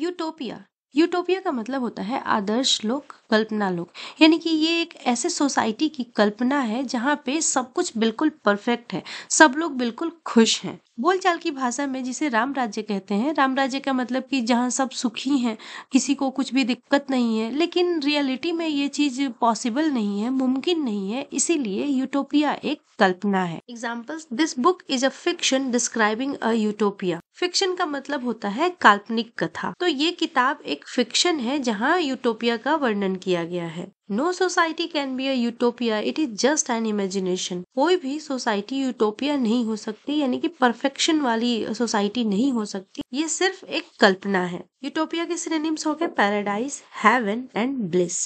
utopia utopia का मतलब होता है आदर्श लोक कल्पना लोग यानी कि ये एक ऐसे सोसाइटी की कल्पना है जहाँ पे सब कुछ बिल्कुल परफेक्ट है सब लोग बिल्कुल खुश हैं बोलचाल की भाषा में जिसे राम राज्य कहते हैं राम राज्य का मतलब कि जहाँ सब सुखी हैं किसी को कुछ भी दिक्कत नहीं है लेकिन रियलिटी में ये चीज पॉसिबल नहीं है मुमकिन नहीं है इसीलिए यूटोपिया एक कल्पना है example this book is a fiction describing a utopia fiction का मतलब होता है काल्पनिक कथा तो ये किताब एक फिक्शन है जहाँ यूटोपिया का वर्णन किया गया है no society can be a utopia it is just an imagination कोई भी सोसाइटी यूटोपिया नहीं हो सकती यानी कि परफेक्शन वाली सोसाइटी नहीं हो सकती ये सिर्फ एक कल्पना है यूटोपिया के सिनेम्स हो गए पैराडाइज हेवन एंड ब्लिस